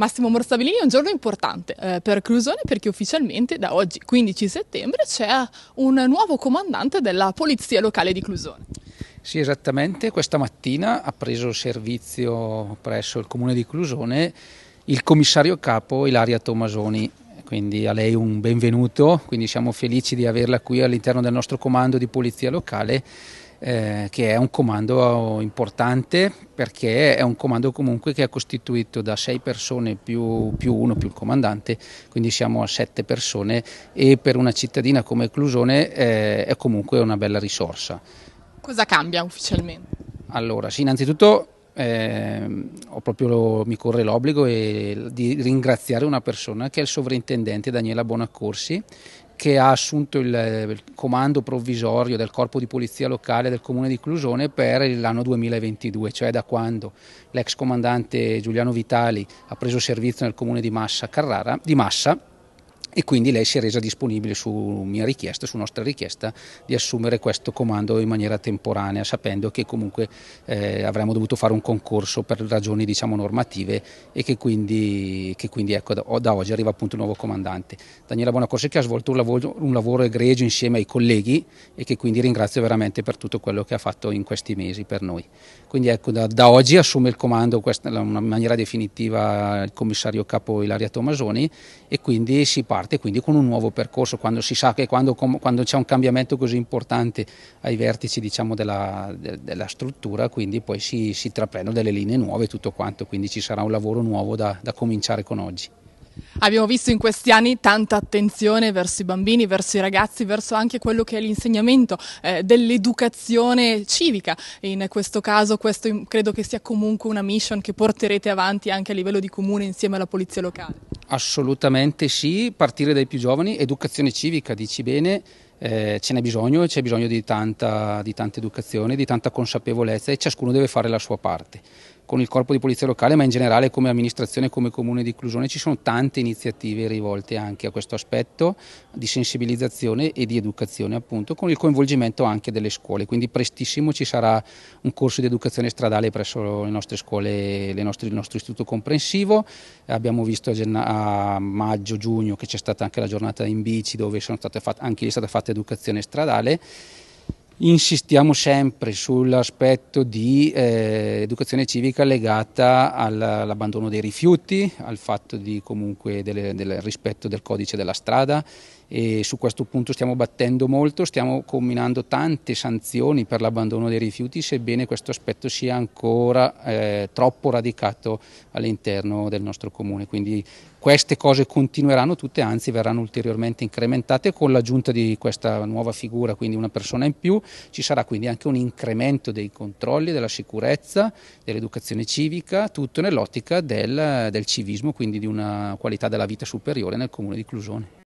Massimo Morsabilini è un giorno importante eh, per Crusone perché ufficialmente da oggi 15 settembre c'è un nuovo comandante della polizia locale di Clusone. Sì, esattamente, questa mattina ha preso servizio presso il comune di Clusone il commissario capo Ilaria Tomasoni quindi a lei un benvenuto, quindi siamo felici di averla qui all'interno del nostro comando di polizia locale eh, che è un comando importante perché è un comando comunque che è costituito da sei persone più, più uno più il comandante, quindi siamo a sette persone e per una cittadina come Clusone eh, è comunque una bella risorsa. Cosa cambia ufficialmente? Allora, sì, innanzitutto eh, proprio, mi corre l'obbligo eh, di ringraziare una persona che è il sovrintendente Daniela Bonaccorsi che ha assunto il, eh, il, comando provvisorio del corpo di polizia locale del comune di Clusone per l'anno 2022, cioè da quando l'ex comandante Giuliano Vitali ha preso servizio nel comune di Massa Carrara, di Massa e quindi lei si è resa disponibile su mia richiesta, su nostra richiesta, di assumere questo comando in maniera temporanea, sapendo che comunque eh, avremmo dovuto fare un concorso per ragioni diciamo, normative e che quindi, che quindi ecco, da, da, oggi arriva appunto il nuovo comandante. Daniela Bonacorsi che ha svolto un lavoro, un lavoro egregio insieme ai colleghi e che quindi ringrazio veramente per tutto quello che ha fatto in questi mesi per noi. Quindi ecco, da, da oggi assume il comando questa, in maniera definitiva il commissario capo Ilaria Tomasoni e quindi si parte parte quindi con un nuovo percorso quando si sa che quando, quando c'è un cambiamento così importante ai vertici diciamo, della, de, della, struttura quindi poi si, si intraprendono delle linee nuove e tutto quanto quindi ci sarà un lavoro nuovo da, da cominciare con oggi. Abbiamo visto in questi anni tanta attenzione verso i bambini, verso i ragazzi, verso anche quello che è l'insegnamento eh, dell'educazione civica. In questo caso questo credo che sia comunque una mission che porterete avanti anche a livello di comune insieme alla polizia locale. Assolutamente sì, partire dai più giovani, educazione civica, dici bene, eh, ce n'è bisogno e c'è bisogno di tanta, di tanta educazione, di tanta consapevolezza e ciascuno deve fare la sua parte con il corpo di polizia locale, ma in generale come amministrazione e come comune di Clusone ci sono tante iniziative rivolte anche a questo aspetto di sensibilizzazione e di educazione, appunto, con il coinvolgimento anche delle scuole. Quindi prestissimo ci sarà un corso di educazione stradale presso le nostre scuole, le nostre, il nostro istituto comprensivo. Abbiamo visto a, a maggio-giugno che c'è stata anche la giornata in bici dove sono state fatte, anche lì è stata fatta educazione stradale. Insistiamo sempre sull'aspetto di eh, educazione civica legata all'abbandono dei rifiuti, al fatto di comunque delle, del rispetto del codice della strada e su questo punto stiamo battendo molto, stiamo combinando tante sanzioni per l'abbandono dei rifiuti, sebbene questo aspetto sia ancora eh, troppo radicato all'interno del nostro comune. Quindi queste cose continueranno tutte, anzi verranno ulteriormente incrementate con l'aggiunta di questa nuova figura, quindi una persona in più, ci sarà quindi anche un incremento dei controlli, della sicurezza, dell'educazione civica, tutto nell'ottica del, del civismo, quindi di una qualità della vita superiore nel comune di Clusone.